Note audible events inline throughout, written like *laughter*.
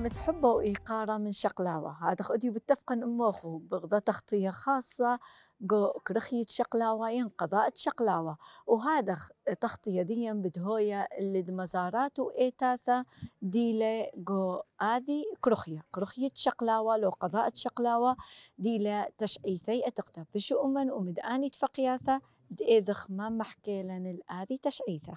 نعمة حبه وإيقاره من شقلاوة هذا خدي بتفقن أمه وخو بغضة تغطية خاصة جو كرخية شقلاوة ينقضاء شقلاوة وهذا تغطية ديا بدهوية اللي مزارات وإيتاثة ديلة جو هذه كرخية كرخية شقلاوة لو قضاء شقلاوة ديلة تشعي ثيئة تقتب بشو أمن ومدآني تفقياثة دئذخ ما محكي لنا الآذي تشعيثة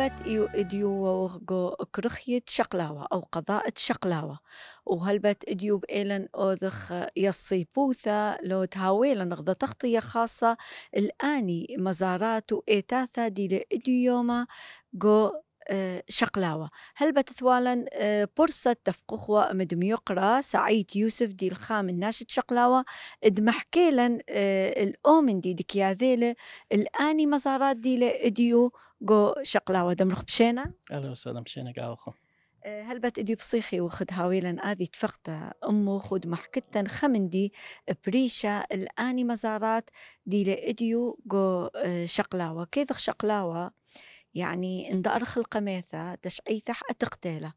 إيو إديو كرخية شقلاوة أو قضاء شقلاوة وهلبت إديو بإيلن أوذخ يصي بوثا لو تهاويلا غضا تغطية خاصة الآني مزارات وإيتاثا دي لإديوما جو آه، شقلاوة هل بتثوالا آه، برصة تفقخوة يقرا سعيد يوسف دي الخام الناشد شقلاوة ادمحكيلا آه، الأومن دي دكياذيلة الآني مزارات دي لإديو جو شقلاوة دمرخ بشينا أهلا وسهلا بشينا آه، هل بات ادي بصيخي وخد هاويلا آذي تفقت أمو خد محكتا خمندي بريشا الآني مزارات دي لإديو جو آه، شقلاوة كيف شقلاوة يعني ان أرخ القماثة تشعيثة أتقتالة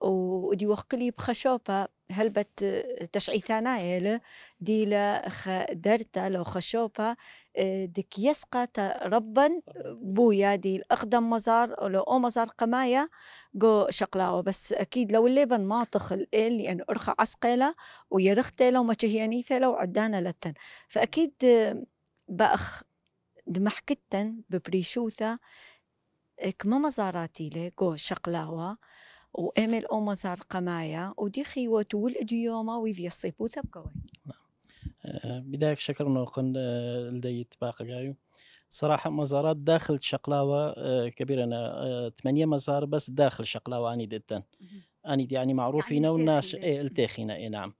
ودي وقلي بخشوبة هلبت تشعيثانا إلى دي درتا لو خشوبة آه، دك يسقى ربا بويا دي الأقدم مزار لو أو مزار قماية جو شقلاوة بس أكيد لو الليبن ما تخل إيه لأن أرخى عسقيلة ويرختيلة وما تهيانيثيلة وعدانا لتن فأكيد بأخ دمحكتن ببريشوثة كما مزاراتيلي جو شقلاوة وامل او مزار قمايا ودي خيوات ولد يوما ويذي الصيبو ثبقوي نعم. آه، بداية شكر نوقن آه، لدي اتباق جايو صراحة مزارات داخل شقلاوة آه، كبيرة أنا ثمانية مزار بس داخل شقلاوة أني دتن أني يعني معروفين يعني والناس إيه التاخينا إيه نعم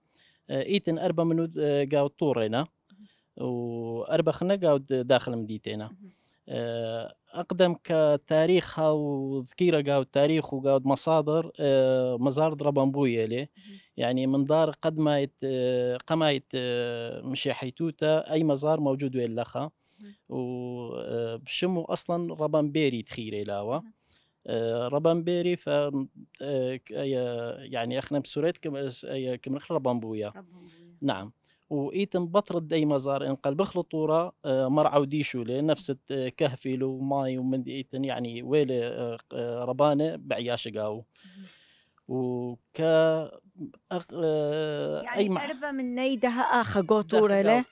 إيتن أربع منو قاو طورينا وأربع خنا قاو داخل مديتنا آه، اقدم كتاريخها وذكيرة قاو تاريخ وقاو مصادر آه، مزار دربنبوية لي يعني من دار قد ما يت آه، قما يت مشي حيتوتا اي مزار موجود وين لخا وبشمو اصلا ربنبيري تخيري لاوا ربنبيري ف يعني اخنا بسوريت كم كم ربنبوية نعم وايتم بطرد اي مزار انقل بخلطوره آه، مرعى وديشو لنفس آه، كهفيل وماي ومن ايتن يعني ويلي آه، ربانه بعياش قاو وك يعني اي قربه من نيدها اخا قوتوره له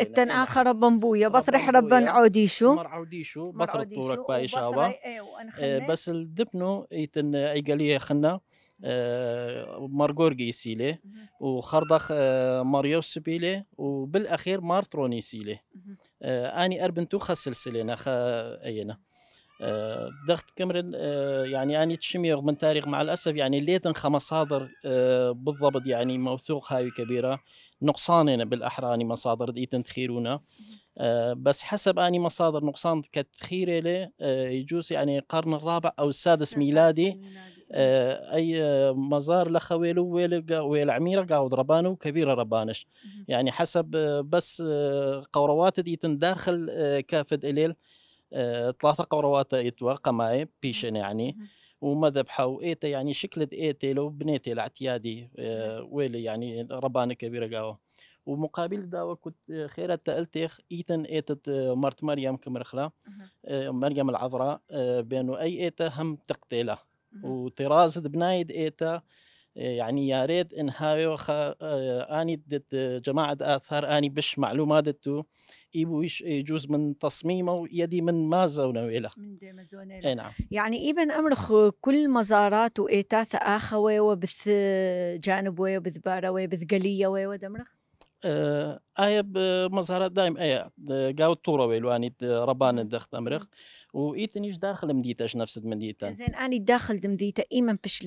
التن اخا ربن بويا بطرح ربن عوديشو مر عوديشو بطرح طورك باي شاوا بس الدبنو ايتن اي قليه خنا آه، مارغور يسيلي وخردخ آه، ماريو سبيلي وبالاخير مارتروني سيلي آه، اني اربنتو خا السلسله خا اينا دخت كمرن يعني اني تشمي من تاريخ مع الاسف يعني ليتن خمس بالضبط يعني موثوق هاي كبيره نقصاننا بالاحرى اني مصادر ديتن تخيرونا بس حسب اني مصادر نقصان كتخيره لي يجوز يعني القرن الرابع او السادس ميلادي آه، اي مزار لخويلو ويل ويل عميره قاو ربانو كبيره ربانش يعني حسب آه، بس آه، قوروات دي تنداخل كافد اليل ثلاثه قوروات يتوقع معي بيشن يعني ومذبحه ذبحوا ايتا يعني شكلت ايتا لو بنيتي الاعتيادي ويلي يعني ربانه كبيره قاو ومقابل دا كنت خيرة تألتيخ إيتن إيتت مرت مريم كمرخلة مريم العذراء بأنه أي إيتا هم تقتله وطراز بنايد إيتا آه، يعني يا ريت إن هاي وخا آه، آني دت آه، جماعة آثار آني بش معلومات دتو إيبو يجوز من تصميمه يدي من ما زونا ويلا من نعم يعني إيبن أمرخ كل مزارات وإيتاث آخوة وبث جانب وبث بارة وبث قلية ودمرخ آية بمظهرات دائم آية قاو الطورة ويلواني ربان الدخت أمرخ وايتنيش داخل مديتاش نفس مديتا زين اني داخل مديتا ايمن بشل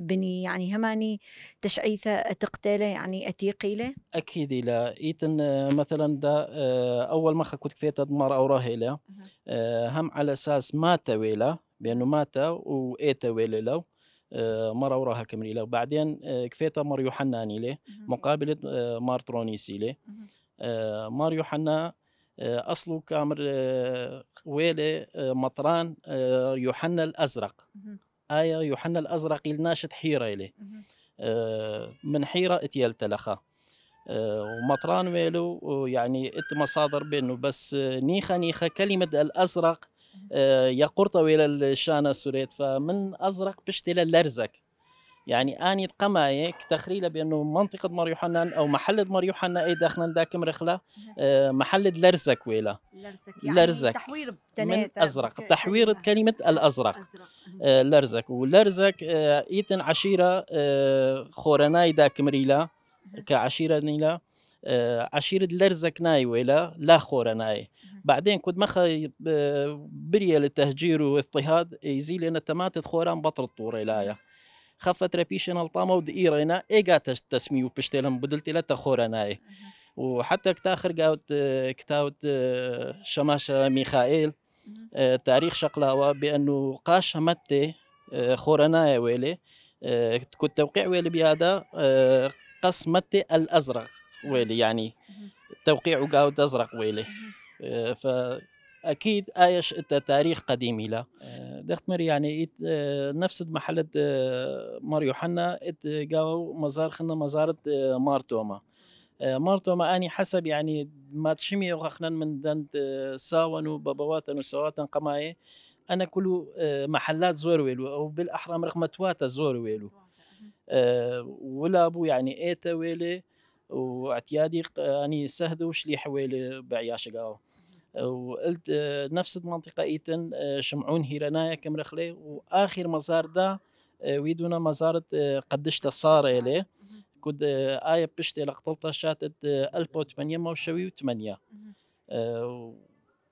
بني يعني هماني تشعيثة تقتله يعني اتيقيله اكيد لا ايتن آه، مثلا دا آه، اول ما كنت كفيت ادمار او راهيله آه، هم على اساس ما تويله بانه مات وايتا ويليلو مرة وراها كمريلة وبعدين كفيتا مار يوحنا نيلي مقابلة مار ترونيسيلي مار يوحنا آه، اصله كامر آه، ويلي آه، مطران يوحنا الازرق ايه يوحنا الازرق الناشط حيره إلي من حيره اتيال تلخا ومطران ويلو يعني ات مصادر بينه بس نيخه نيخه كلمه الازرق يقرطة الى الشانة سوريت فمن ازرق بشتي للرزك يعني اني قمايك تخريلة بانه منطقه مار يوحنان او محل مار يوحنا اي داخل ذاك مرخله نعم. آه، محل لرزك ويلا لرزك يعني تحوير من ازرق تحوير كلمه الازرق آه، لرزك ولرزك آه، ايتن عشيره خورناي ذاك مريلا كعشيره نيلا عشيرة لرزك ناي ولا لا خورة ناي بعدين كنت مخا بريا للتهجير واضطهاد يزيل لنا تماتت خوران بطل الطور إلايا خفت رپیشنال تاما و دی ایرانا تسمي تسمی بدلت پشتلم بدلتی وحتى كتاخر قاوت كتاوت شماشة ميخائيل آه، تاريخ شقلاوة بأنه قاش متى آه، خورناي ويلي آه، كنت توقيع ويلي بهذا متى الأزرق ويلي يعني توقيع قاوت أزرق ويلي ف اكيد ايش آه، تاريخ قديم لا آه، مري يعني آه، نفس محل مار يوحنا جاو مزار خنا مزار مارتوما مارتوما اني حسب يعني ما تشمي وخنا من دند ساون وبابوات وسوات قماي انا كل محلات زور ويلو او بالاحرى رقمتواتا زور ويلو ولا ابو يعني ايتا ويلي واعتيادي اني سهدو وشلي حويلي بعياش قاو وقلت آه، نفس المنطقه ايتن آه، شمعون هيرنايا كمرخله واخر مزار ده آه، ويدونا مزارت قدشت صار الي كود آية بشتي لقطلتها شاتت 1808 وشوي و8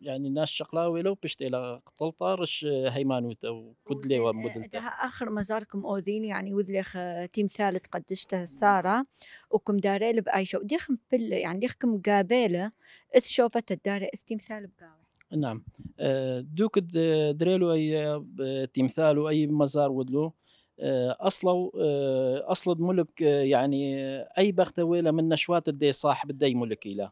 يعني الناس شقلاوي لو بشت الى قطلطة رش آه، هيمانوت او ومدلتا اخر مزاركم اوذين يعني آه، تيم تمثال قدشته ساره وكم داريل شو ديخم بل يعني ديخكم قابله اذ شوفت الداري اذ تمثال بقاوي نعم آه، دوك دريلو اي تمثال اي مزار ودلو اصلا اصلا ملك يعني اي بختويله من نشوات الدي صاحب الدي ملك الى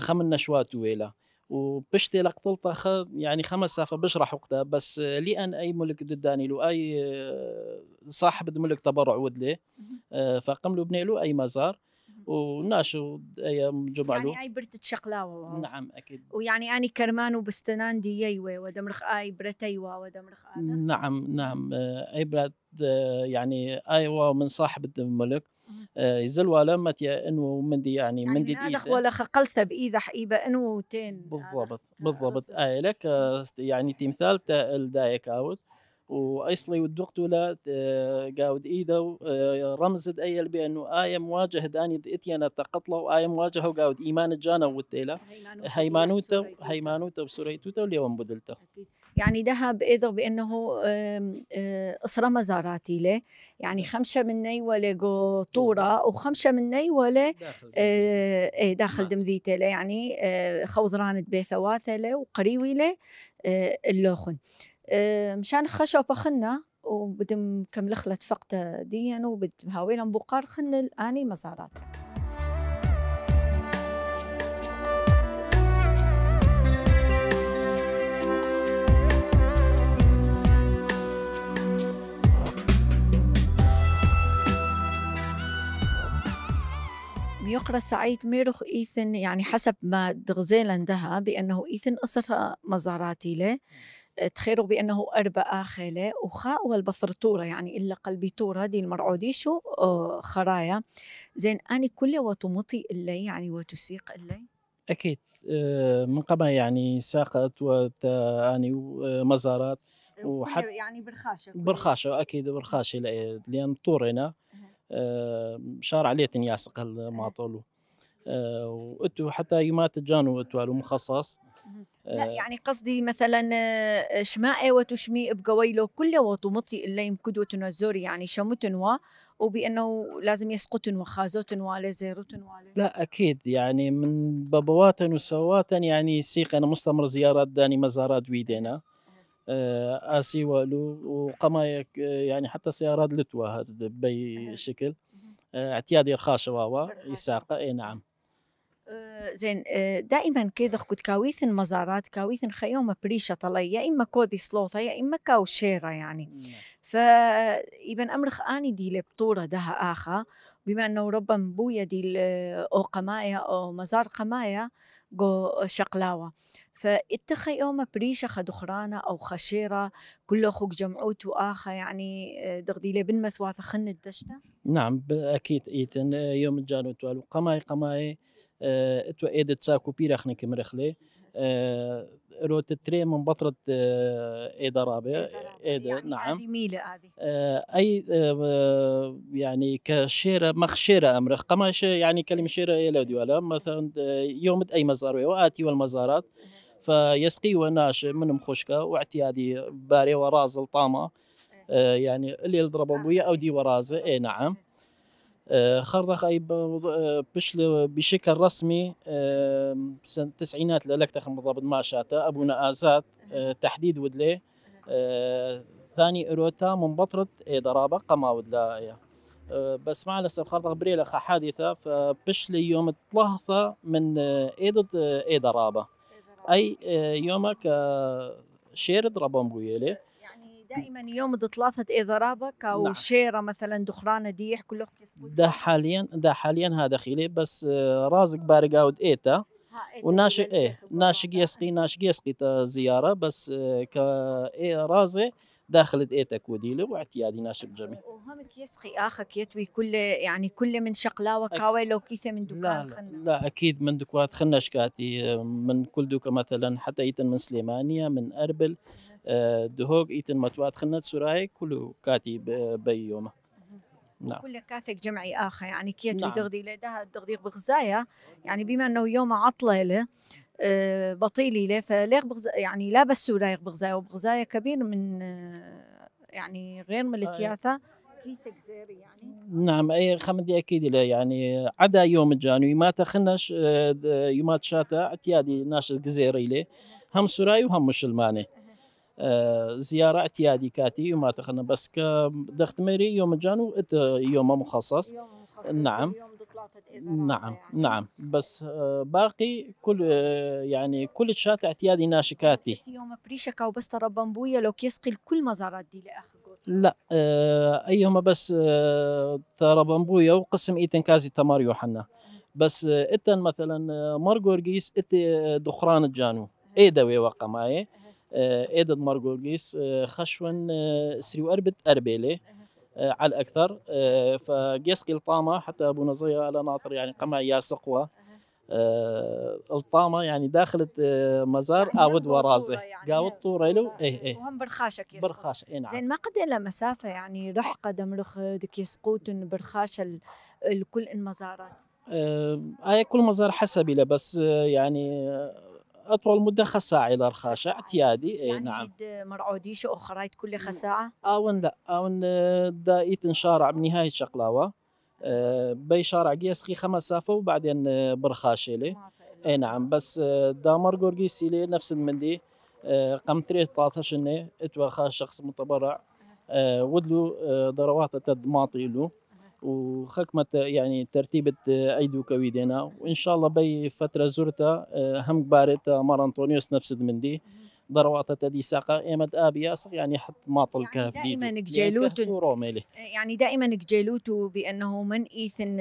خمن نشوات ويله وبشتي لك طلطة يعني خمس سافة بشرح وقتها بس لي أن أي ملك دداني له أي آه، صاحب ملك تبرع ود ليه آه، فقم له بني له أي مزار وناشو ايام يعني له يعني اي برت شقلاوة نعم اكيد ويعني اني كرمان وبستنان دي ييوي ودمرخ اي ايوه ودمرخ نعم نعم آه، اي برت يعني ايوه من صاحب الملك آه، يزل ولا متي انو مندي يعني مندي يعني هذا إيه؟ ولا خقلت بايد حقيبه انو تين بالضبط بالضبط اي آه، لك آه، يعني تمثال تاع الدايك اوت وايصلي ودقت ولا قاود ايده رمز اي بانه اي مواجه داني اتيانا تقطله واي مواجهه وقاود ايمان جانا والتيلا هيمانوته هيمانوته وسريتوته واليوم بدلته يعني ذهب إذا بأنه أسرة مزاراتي له يعني نعم. خمسة مني ولا طورة وخمسة مني ولا داخل, دمذيته إيه، نعم. له يعني خوضرانة بيثواثة واثله وقريوي له اللوخن مشان خشوا بخنا وبدم كم لخلت فقطة ديا وبدهاويلن بقار خن الآني مزارات يقرأ سعيد ميرخ إيثن يعني حسب ما دغزيل دها بأنه إيثن قصة مزاراتي له تخيروا بأنه أربعة خالة وخاء والبفرطورة يعني إلا قلبي توره دي المرعودي شو آه، خرايا زين أني كل وتمطي إلي يعني وتسيق إلي أكيد آه، من قبل يعني ساقت وأني آه، مزارات وحتى يعني برخاشة برخاشة أكيد برخاشة لأن طورنا شار عليه تنياسق ما آه، وانتو حتى يمات جانو اتوالو مخصص لا آه. يعني قصدي مثلا آه، شماء وتشمي بقويلو كل وطمطي اللي يمكدو تنزوري يعني شمتن و وبانه لازم يسقطن وخازوتن والي زيروتن والي لا اكيد يعني من بابواتن وسواتن يعني سيق انا مستمر زيارات داني مزارات ويدينا آه، اسي والو وقما يعني حتى سيارات لتوا بأي شكل آه، اعتيادي الخاشة واوا يساقة اي نعم آه، زين دائما كذا كنت كاويث مزارات كاويث خيومه بريشه طلي يا اما كودي سلوطه يا اما كاو شيره يعني نعم. ف ابن امرخ اني دي لبطوره ده اخا بما انه ربما بويا دي او قمايا او مزار قمايا جو شقلاوه فاتخي يوم بريشة خد أو خشيرة كل أخوك جمعوت وآخا يعني دغدي آه، لي بن بالمثواثة خن الدشتة نعم أكيد إيتن آه، يوم الجانو توالو قماي قماي اه اتو ايد تساكو بيرا خني كمرخلي آه، روت تري من بطرة ايدا رابع ايد نعم ميلة اي يعني كشيرة مخشيرة امرخ قماش يعني كلمة شيرة يلودي ولا مثلا يوم اي مزار واتي والمزارات نعم. فيسقي وناش من مخشكه واعتيادي باري ورازل طامه إيه. آه، يعني اللي يضرب بويا آه، او دي ورازه اي آه، إيه، نعم خرضخ اي بشل بشكل رسمي سنه التسعينات لك تخم بالضبط ما شاته ابونا إيه. ازات تحديد ودلي ثاني اروتا من بطرة ضرابه قما ودلا بس مع الاسف خرضخ بريلة حادثه فبشل يوم تلهثه من ايدت اي ضرابه اي آه، يومك آه، شير ضربهم بويلي يعني دائما يوم تلاثت اذا رابك او نعم. شيره مثلا دخرانه ديح كله ده حاليا ده حاليا هذا خيلي بس آه، رازق بارق اود ايتا وناشق ايه ناشق يسقي ناشق يسقي زياره بس كرازق إيه، داخل ايتك وديله واعتيادي ناشب جميع وهمك يسقي اخك يتوي كل يعني كل من شقلاوه كاوي لو كيثه من دكان لا, لا, اكيد من دكوات خنش شكاتي من كل دوكا مثلا حتى ايتن من سليمانيه من اربل آه، دهوك ايتن متوات خنت سراي كله كاتي بيوم نعم كل كاثق جمعي اخر يعني كيت نعم. دغدي لدها دغدي بغزايا يعني بما انه يوم عطله له آه، بطيلي فليغ بغزا يعني لا بس ولايغ بغزايا وبغزايا كبير من يعني غير ملتياثة طيب. كيث جزيري يعني نعم اي خمدي اكيد لا يعني عدا يوم الجانوي ما تخنش آه، يومات شاتا اعتيادي ناشز جزيري لي هم سراي وهم مسلماني آه، زيارة اعتيادي كاتي يوم تخنا بس كدخت ميري يوم الجانو يوم مخصص يوم مخصص نعم نعم يعني. نعم بس آه، باقي كل آه، يعني كل شات اعتيادي ناشكاتي يوم بريشكا وبس تربنبويا لو كيسقي كل مزارات دي لاخر لا آه، ايهما بس تربنبويا وقسم ايتن كازي تمار يوحنا بس اتن مثلا مارغورغيس ات دخران الجانو دوي ويوقع معي ايد مارغورغيس خشون سريو اربت اربيله آه، على الاكثر آه، فقيسقي الطامه حتى ابو نظريه انا ناطر يعني قمع يا سقوى آه الطامه يعني داخلة آه مزار اود ورازه يعني قاوت له اي اي إيه. وهم برخاشك يسقط برخاش اي نعم زين ما قد الا مسافه يعني رح قدم رخ دك يسقوتن برخاش الكل المزارات آه هاي كل مزار حسب له بس آه، يعني اطول مده خساعي رخاشة اعتيادي آه. اي يعني نعم مرعوديش اخرى كل خساعه اون لا اون آه، دايت شارع بنهايه شقلاوه آه، بي شارع قيسخي خمس سافه وبعدين برخاشيلي طيب، اي نعم طيب. بس دامر قورقيسي لي نفس المندي قمتري 13 ني اتوا خاش شخص متبرع ودلو ضروات تد ماطيلو وخكمة يعني ترتيبة أيدو كويدينا وإن شاء الله بي فترة زرتها آه، هم بارت آه، مار أنطونيوس نفسد دمندي ضروات تدي ساقة إيمد آبي يعني حط ماطل يعني كهف دائما جيلوتو آه، يعني دائما جيلوتو بأنه من إيثن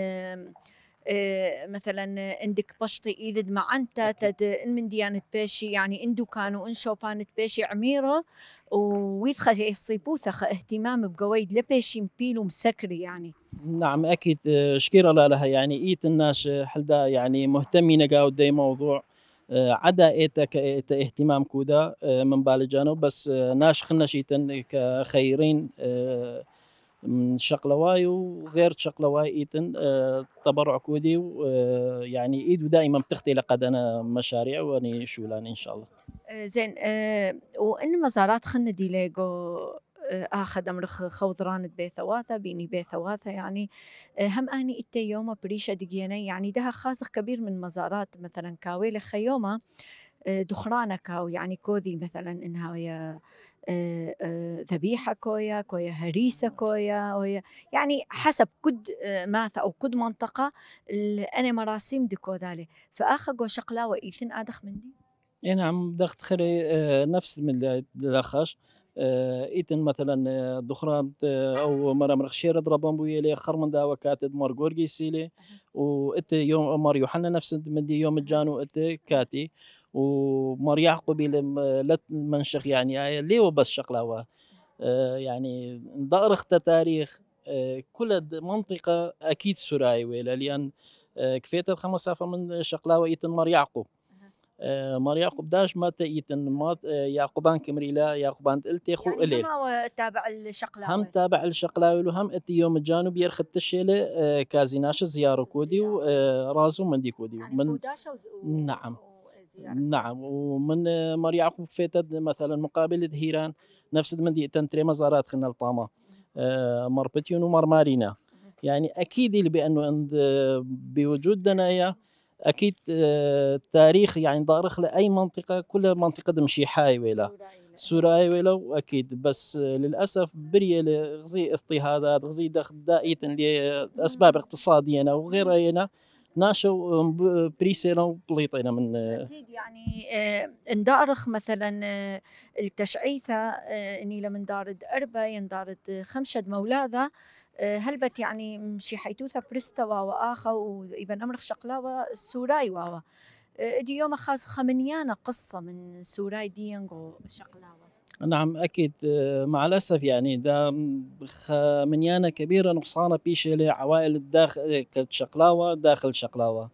آه، مثلا عندك بشطي ايدد ما انت تد من ديانة بيشي يعني اندو كانوا ان شوبان بيشي عميرة ويدخل يصيبوثخ اهتمام بقويد لبيشي مبيل مسكري يعني نعم اكيد آه، شكيرة لها يعني ايت الناس حلدا يعني مهتمين قاو دي موضوع آه، عدا ايتا اهتمام كودا من بالجانو بس ناش خنشيتن كخيرين من شقلواي وغير شقلواي ايتن آه، تبرع كودي ويعني آه، ايدو دائما لقد انا مشاريع واني شولان ان شاء الله آه، زين وان مزارات ليجو اه اخذ امرخ خوضران بيثواثة بيني بيثواثة يعني هم اني اتي يوما بريشة دقينا يعني دها خاصخ كبير من مزارات مثلا كاويلة خيومة آه، دخرانك او يعني كوذي مثلا إنها ويا آه، آه، ذبيحة كويا كويا هريسة نعم. كويا ويا يعني حسب كد ماثا أو كد منطقة أنا مراسيم ديكو ذالي فآخا قو شقلا وإيثن آدخ مني اي نعم دخت خري نفس من الاخاش ايتن مثلا دخران او مرا مرخشير ضربان بويا لي خرمن داوا كاتد مار غورغي سيلي وات يوم مار يوحنا نفس من دي يوم الجانو ات كاتي ومر يعقوب لا منشق يعني آه، ليه وبس شقلاوة آه، يعني دارخ تاريخ آه، كل منطقة أكيد سراي ولا لأن كفيت الخمسة من شقلاوة إيتن مر يعقوب مار يعقوب داش ما تأيتن ما يعقوبان كمريلا يعقوبان تلتي خو يعني إليل هم تابع الشقلاوي هم تابع الشقلاوي وهم اتي يوم الجانب يرخت الشيلة كازيناش زيارة كودي ورازو مندي كودي من, يعني من... نعم الزياره يعني. نعم ومن مار يعقوب فاتد مثلا مقابل دهيران نفس من دي تنتري مزارات خلنا لطامه آه، مار بتيون ومار مارينا يعني اكيد بانه عند بوجود دنايا اكيد التاريخ آه، يعني دارخ لاي منطقه كل منطقه حاي ويلا سوراي ويلا اكيد بس آه، للاسف بري غزي اضطهادات غزي دخل دائما لاسباب اقتصاديه او غيرها ناشئ بريسيرا وبليطينا من آه، اكيد يعني آه، اندارخ مثلا آه، التشعيثه اني لما دارد اربا يندارد خمشد مولاذا هلبت يعني مشي حيتوثا بريستا واوا اخا وابن امرخ شقلاوة سوراي واوا دي يوم خاص خمنيانا قصه من سوراي ديانغو شقلاوة نعم اكيد مع الاسف يعني ده منيانه كبيره نقصانه بيش لعوائل الداخل إيه، كتشقلاوه داخل شقلاوه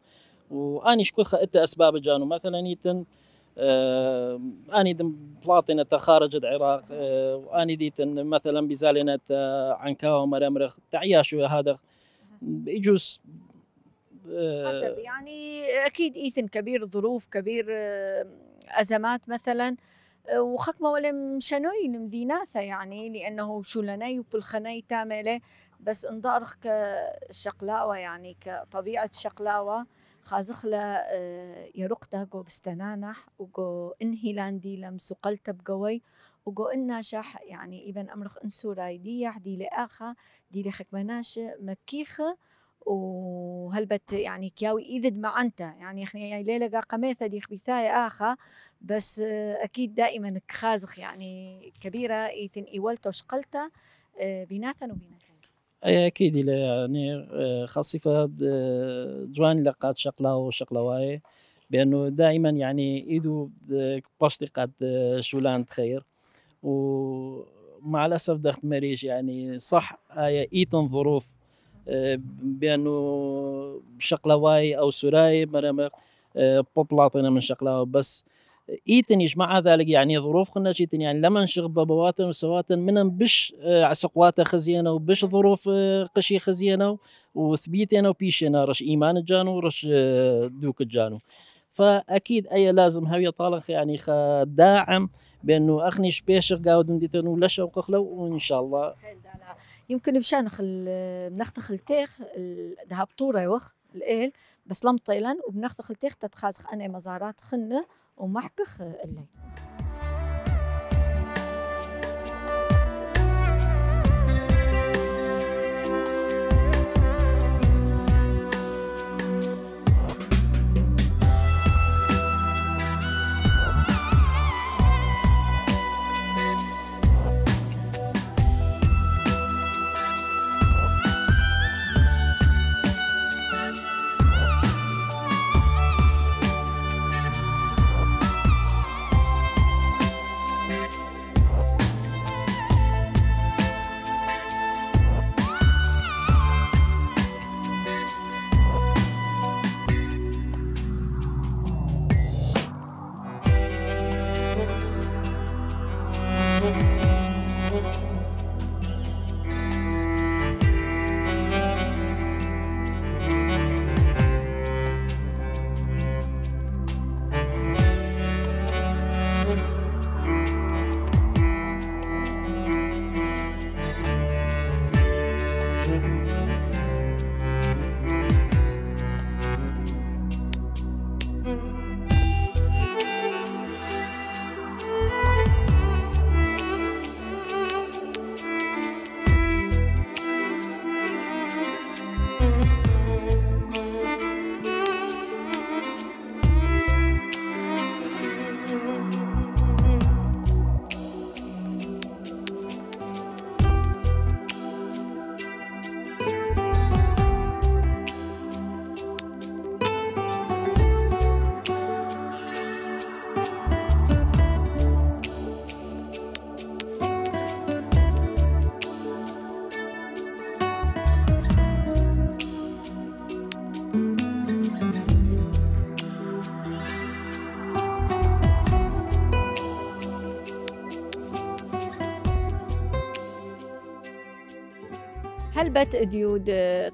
واني شكون خدت اسباب جانو مثلا يتن آه اني دم بلاطينة تخارج العراق آه واني ديتن مثلا بزالينة آه عنكاوة مرمرخ تعياش هذا يجوز آه، حسب يعني اكيد ايثن كبير ظروف كبير آه، ازمات مثلا وخك ولا مشانوي المديناثة يعني لأنه شولناي وبلخناي تاملة إيه. بس انضارخ كشقلاوة يعني كطبيعة شقلاوة خازخلا آه، يرقتها جو بستنانح وجو انهيلاندي لم سقلت بقوي وجو شح يعني ابن امرخ انسوراي دي دي لاخا دي لخك مناش مكيخة وهلبت يعني كياوي إذد ما أنت يعني يعني ليلة قا قميثة دي خبيثاية آخا بس أكيد دائما كخازخ يعني كبيرة إيثن إيوالتو شقلتا بناثا وبناثا أي أكيد يعني آه، خاصة آه، جوان لقات شقلا وشقلا واي بأنه دائما يعني إيدو آه، باشتي قد شولان خير ومع الأسف دخت مريش يعني صح آية إيتن ظروف آه، بانه شقلواي او سراي آه، بوبلاطينا من شقلاوا بس ايتن مع ذلك يعني ظروف قلنا ايتن يعني لما نشغب بواتن وسواتن من بش آه، عسقوات خزينه وبش ظروف قشي خزينه وثبيتنا وبيشنا رش ايمان الجانو رش دوك الجانو فاكيد اي لازم هوي طالخ يعني داعم بانه اخني شبيش قاود مديتن ولا شوق خلو وان شاء الله يمكن مشان خل بنخت خلتيخ ذهب طورة وخ الآل بس لم طيلا وبنخت التيخ تتخازخ أنا مزارات خنة ومحكخ الليل طلبة ديود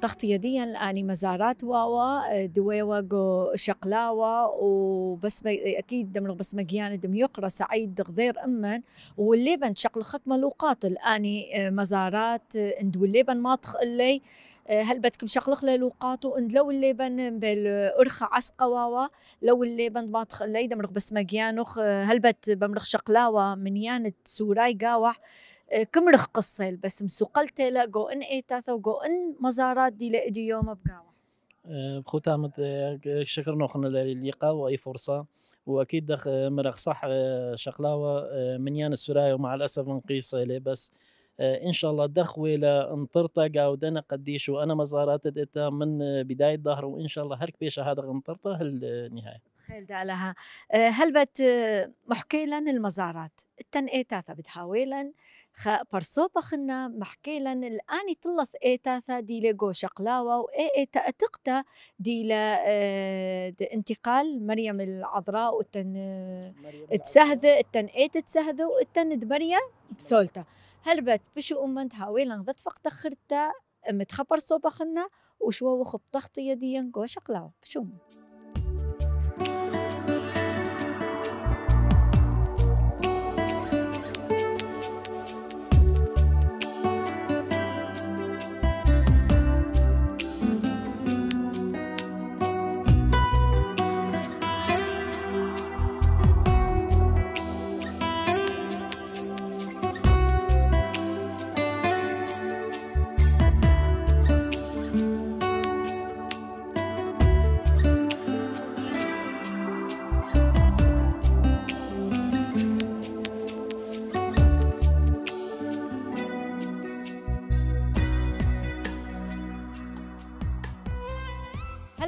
ضغط آه، يديا الآن مزارات واوا دويوا جو شقلاوا وبس أكيد دم بس مجيان دم يقرا سعيد غذير أمن واللي بن شقل خكمة لوقات الآن آه، مزارات اند آه، بن ماطخ اللي هل بدكم شقلق للوقات واند لو اللي بن بالأرخة عسقة واوا لو اللي بن ماطخ اللي دم بس مجيانوخ هل بد بمرخ شقلاوا من يانت سوراي قاوح كمرخ قصيل بس مسوقلتي لا جو ان اي تاثا جو ان مزارات دي لأدي يوم بقاوة بختام أه، أه، شكرنا نوخنا للقاء واي فرصه واكيد دخ مرخ صح أه، شقلاوه منيان السراي ومع الاسف لي بس ان شاء الله دخوي لانطرطا قاودنا قديش وانا مزارات دتا من بدايه ظهر وان شاء الله هرك بيش هذا انطرطة النهايه خيل هل هلبت محكي لنا المزارات التنقيتها إيه بتحاولن خا برسوبا خنا الآني الآن اي تاثا دي لقو شقلاوة وإي اي اي تأتقتا دي آه، انتقال مريم العذراء وتن تسهذ التن اي تسهذة وتن دمريا بثولتا هربت بشو أمنت هاويلن ضد فقط تخرتا متخبر صوبخنا خنا وشو وخب تخطية ديا جو شقلاوة بشو أمنت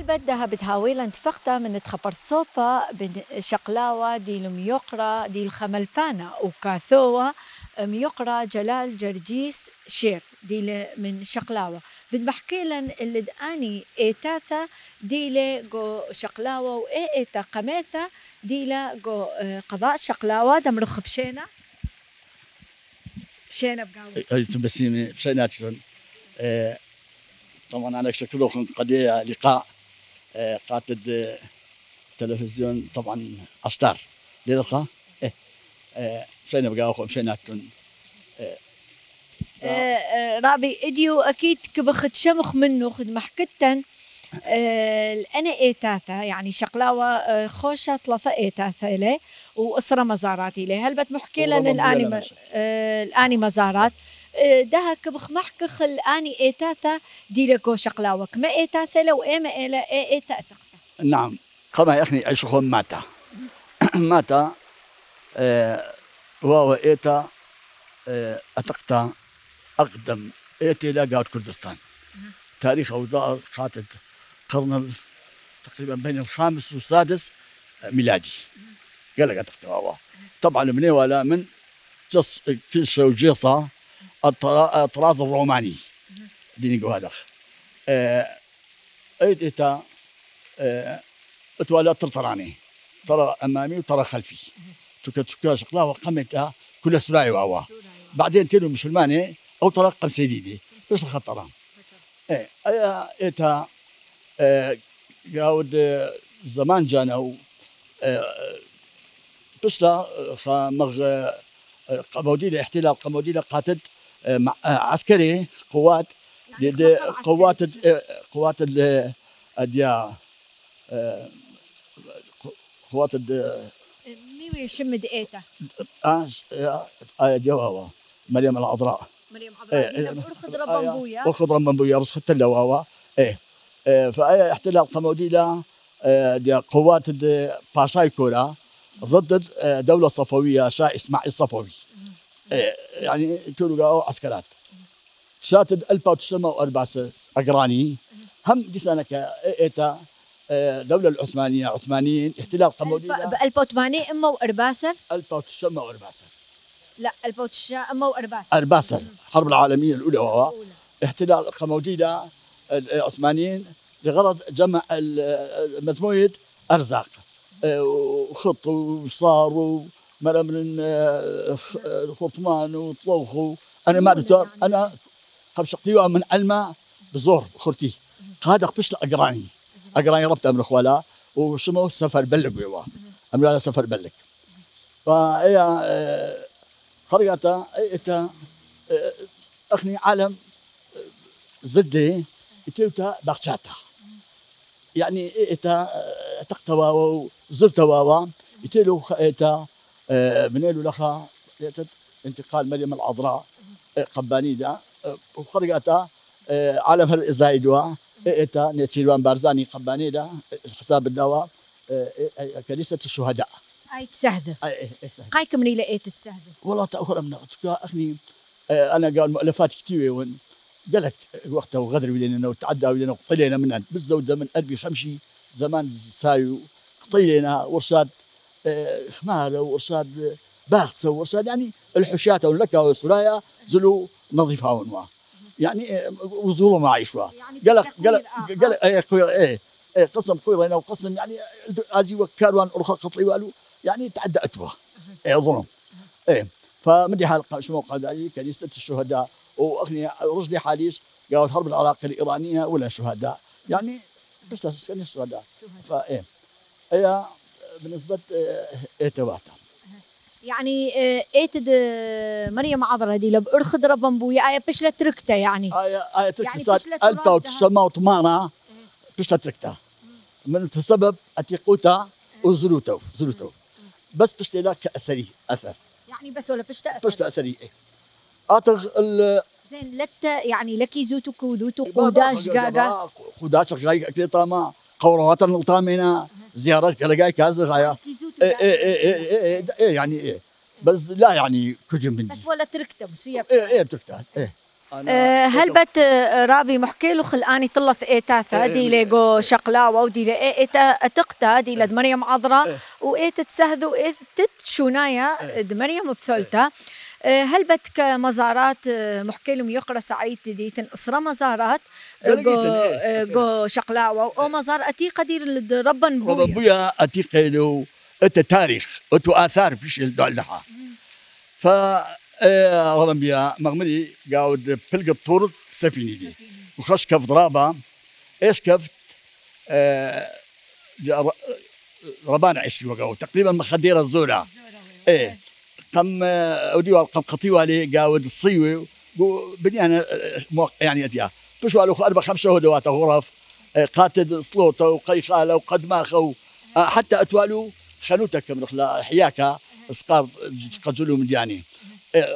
بدها بتهاويلا انتفقتا من تخبر صوبا شقلاوة دي الميقرة دي الخملبانة وكاثوة ميقرة جلال جرجيس شير دي من شقلاوة بن بحكي لن اللي دقاني ايتاثا ديلا جو شقلاوة واي ايتا قميثا ديلا جو آه، قضاء شقلاوة دم رخ بشينا بشينا بقاوة بشينا بشينا آه، طبعا شكرا لكم قضية لقاء قاعده تلفزيون طبعا أستار ليرقه ايه بقى إيه، أخو مشينا كن إيه، إيه، رابي اديو اكيد كبخت شمخ منه خد محكتن انا ايتاثا يعني شقلاوة خوشة طلفة ايتاثا الي واسرة مزارات الي هل بتمحكي لنا الان الان مزارات ده كبخ خل اني إيتاثا لكو شقلاوك ما إيتاثا لو إيما الى إيه إيتاثا إيه نعم كما يخني عشخون ماتا *clears throat* ماتا آه، واو إيتا آه، أتقتا أقدم إيتي لاقات كردستان تاريخ أوضاع خاتد قرن تقريبا بين الخامس والسادس آه، ميلادي قال لك طبعا من ولا من جص كل شيء وجيصه الطراز الروماني ديني قوادخ آه، ايت ايتا آه، اتوالات ترطراني ترى امامي وترى خلفي تكا تكا شقلا وقمت كل سراعي واوا بعدين تيلو مسلماني او ترى قم سيديدي ايش الخطران ايه ايتا آه، قاود زمان جانا خا مغ قمودينا احتلال قمودينا قاتد آه، آه، عسكري قوات يعني قوات آه، قوات الديا قوات ميوي شمد ايتا اه جواوا مريم العذراء مريم العذراء خضره بامبويا وخضره اخذ بس خدت لها ايه فاي احتلال قموديلا قوات كورا ضد الدوله الصفويه شاه اسماعيل الصفوي إيه، يعني تلقاو عسكرات شاتب 1904 اقراني هم جسانك ايتا الدولة إيه، العثمانية عثمانيين احتلال قمودي ب 1080 اما وارباسر 1914 لا 1900 1914 ارباسر الحرب العالمية الأولى وهو احتلال قمودي العثمانيين لغرض جمع مزموية أرزاق إيه، وخط وصار مرة من آه، آه، خرطمان وطلوخو انا ما دكتور يعني. انا قبش قيوة من علماء بزور خرتي هذا قبش اقراني اقراني ربطه من اخوالا وشمو سفر بلق بيوا امرا سفر بلق فهي خرجت ايتا اخني عالم آه، زدي تيوتا بغشاتا يعني ايتا تقتوا وزرتوا يتلو ايتا منين ولخا انتقال مريم العذراء قبانيدا وخرجتا عالم الزايدوا اتا نتشيلوان بارزاني قبانيدا الحساب الدواء كنيسة الشهداء اي تسهدة اي قايك من الى ايت تسهدة والله تاخر من اخني انا قال مؤلفات كتيرة وين قالك وقتها وغدر ولينا وتعدى ولينا وقطلينا من بالزوده من قلبي خمشي زمان سايو قتلينا ورشاد خماله وارصاد باخت وارصاد يعني الحشاة لك والسرايا زلو نظيفة ونوا يعني آه، وزلو ما عيشوا قلق قلق قلق ايه قسم خوي هنا وقسم يعني ازي وكاروان ارخى قطعي والو يعني تعدى اتوا ايه ظلم ايه فمدي حال شو موقع كنيسة الشهداء واغني رجلي حاليش قالوا الحرب العراقية الإيرانية ولا شهداء يعني بس كنيسه الشهداء فايه ايه بنسبه ارتباطها آه، يعني آه، ايت مريم عذرة هدي لو ارخد ربن بويا ايا بشلة تركتا يعني ايا ايا تركتا يعني التا وتشما وطمانا بشلة تركتا من السبب اتي قوتا وزروتو زروتو بس بشلة لك اثري اثر يعني بس ولا بشتا اثر بشتا اثري اي اتغ ال زين لتا يعني لكي زوتو كوذوتو قوداش قاقا قوداش غاي اكلي ما قوروات الطامنه زيارات لقاي كاز غايه اي اي اي اي يعني إيه بس لا يعني كجم مني بس ولا تركته هي إيه إيه بتركته إيه أه هل بت آه، رابي محكي له خلاني طلع في تاثا دي إيه، ليجو إيه. شقلاوة ودي لي إيه، ايتا اتقتا دي لد مريم عذراء وايت تسهذو ايت تت شونايا د مريم بثلتا أه، هل بدك مزارات أه، محكي لهم يقرا سعيد ديثن اسره مزارات أه، جو, إيه، جو شقلاوة او مزار اتي قدير ربن بويا بويا اتي قيلو ات تاريخ ات اثار فيش لها ف ربن بيا مغمري قاود بلق الطور سفيني دي وخش كف ضرابة ايش كفت ربان عشي وقاو تقريبا مخديرة الزورة ايه قام اوديو قم قطيوا علي قاود الصيوي بنيان يعني اديا بشو قالوا اربع خمس هدوات غرف قاتد سلوطه وقيخاله وقد ماخو حتى اتوالو خنوتك من خلا حياكا اسقار قجلو مدياني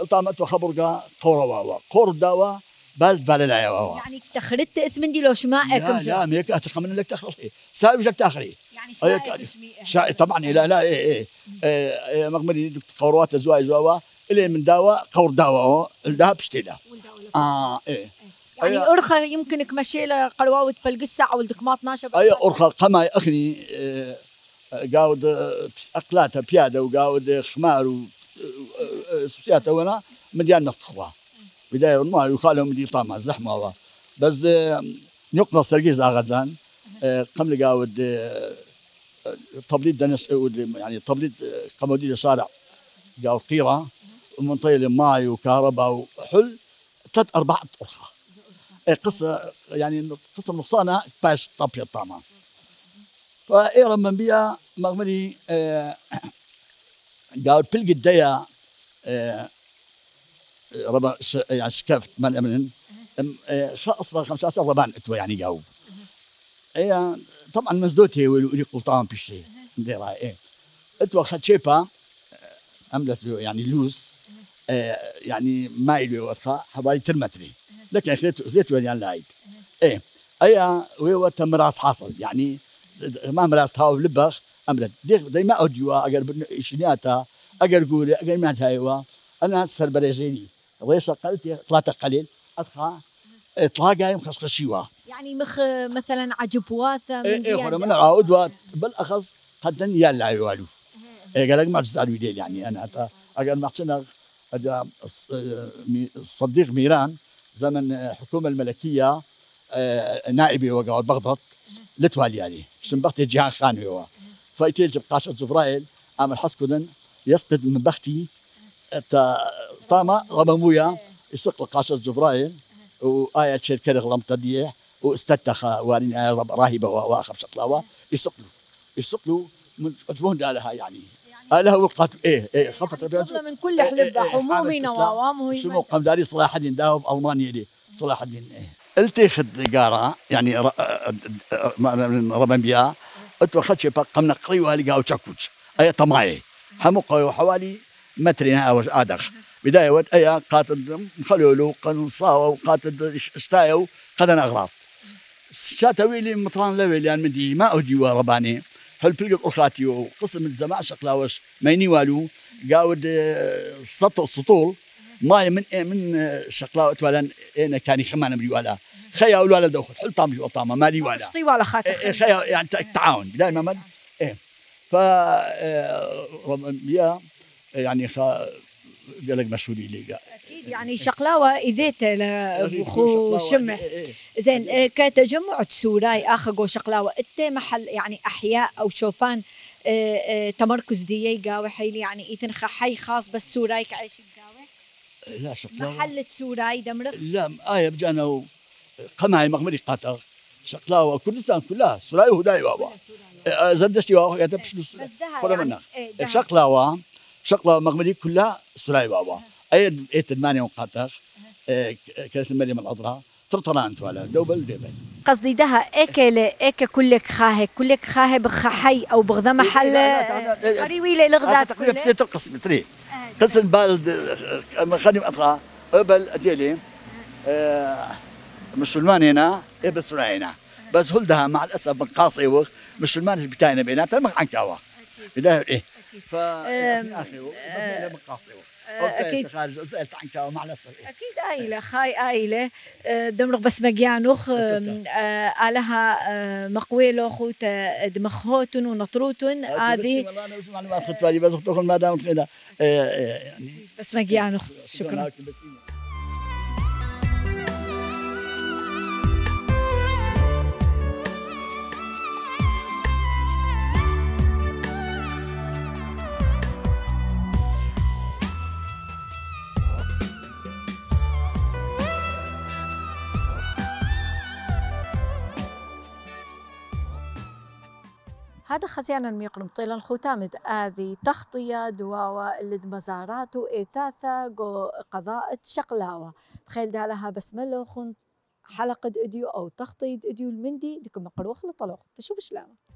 طعم اتو خبرقا قورا واوا قور داوا بالد بال يعني تخرجت اثمن دي لو شماعك لا لا ميك اتخمن لك تخري ساوي جاك تاخري يعني شائع شائعه طبعا لا لا اي اي إيه مغمري قوروات زوا زوا الي من داوا قور داوا الذهب شتي اه إيه. إيه. يعني اي يعني أيه. أرخى يمكنك مشي لقلواوة بلقسة أو الدكمات ناشة أي أرخى قما أخني إيه، قاود أقلاتا بيادة وقاود خمار وسوسياته وانا مديان نسخوا بداية ما يخالهم دي طامة زحمة بس نقنص ترقيز أغازان قبل قاود طبليد دنس يعني طبليد آه، قمودي لصارع قال قيره ومن طيل ماي وكهرباء وحل ثلاث ارباع طرخه إيه، قصه يعني قصه نقصانه باش طابيا طاما فايرا من بيا مغمني آه، قال بل ديا آه، ربع يعني شكفت من امن خاصة 15 ربان اتوا يعني جاوب ايه طبعا مزدوتي ولي قلطان بشي نديرها ايه اتوا خاتشيبا عملت له يعني لوس إيه، يعني ما له وثقة حوالي ترمتري لكن خليت زيت يعني لايك ايه وي وهو مراس حاصل يعني ما مراس هاو لبخ امرت دي ما اوديوا اگر شنياتا اگر قولي اگر ما هايوا انا سر ويش قلت طلعت قليل اصحى اطلاقها يمخص خشيوه يعني مخ مثلا عجبواثه من اي اخونا إيه، من عاود بالاخص قد لا يوالو إيه، إيه. قال لك ما تستعد ويديل يعني انا حتى اقل ما حتى الصديق ميران زمن الحكومه الملكيه آه، نائبي وقعد بغداد لتوالي عليه شن بختي جيهان خان هو جب قاشة جبرائيل عم الحسكودن يسقد من بختي تا طامة رممويا يسق قاشة جبرائيل وآية شركة غلام طبيع واستتخ وارين راهبة واخر شطلاوة يسقلوا يسقلوا من جهود لها يعني, يعني له وقت ايه ايه يعني خفت ربي من كل إيه، إيه، حلبة إيه، حمومي نوامه شنو قام داري صلاح الدين داوب المانيا لي صلاح الدين ايه التي خد قارة يعني ربن بيها اتو خدش قمنا قريوها لقاو تشكوش اي طماي حمقوا حوالي مترين او ادخ بداية وقت ايا قاتل قاتد مخلولو قنصاو قاتد شتايو قدن اغراض شاتوي لي مطران لوي يعني لان مدي ما اودي ورباني هل بيلو قرخاتيو قسم الزماع شقلاوش مايني والو قاود آه، سطو سطول ما من إيه من آه، شقلاو ولا انا كاني خمان بري ولا خيا ولا ولا دوخت حل طامي وطامه لي ولا شطي ولا خاتي خيا يعني تعاون دائما ما ايه ف آه، يا يعني خا قال لك مشهورين لي اكيد يعني شقلاوه اذيت لخو شمح إيه، إيه، إيه. زين كتجمع تسوراي قو شقلاوه انت محل يعني احياء او شوفان تمركز ديي قاوي حيلي يعني ايثن حي خاص بس سورايك عايش بقاوي لا شقلاوه محل سوراي دمرخ لا آية بجانا قمعي مغمري قاتل شقلاوه كردستان كلها سوراي وهداي بابا آه، زندشتي بابا كتبش بس ده يعني شقلاوه شقله مغملي كلها سلاي بابا أه. اي ايت الماني وقاتاخ أه، كاس المريم العذراء ترطرا انت على دوبل دبي قصدي دها اكل اك كلك خاه كلك خاه حي او بغذا إيه، إيه، محل قريوي لغذات كلها ترقص بتري أه، قسم بالد خاني اطغى قبل ديالي مش المان هنا قبل هنا بس هلدها مع الاسف من قاصي مش المان بتاعنا بيناتنا ما عنك ايه ف اخي آه، آه، اكيد اكيد عائله خاي عائله آه، دمرق بس جانوخ عليها مقويلو خوت دمخوتن ونطروتن عادي ما اخذت بالي بس اختكم ما دام يعني شكرا هذا خزيانا ميقلم طيلان الختام آذي تخطية دواوة لد مزاراتو إتاثا قو قضاء شقلاوة بخيل دالها بسملو خن حلقة أديو أو تخطيد أديو المندي ديك مقروخ لطلوخ فشو بشلامة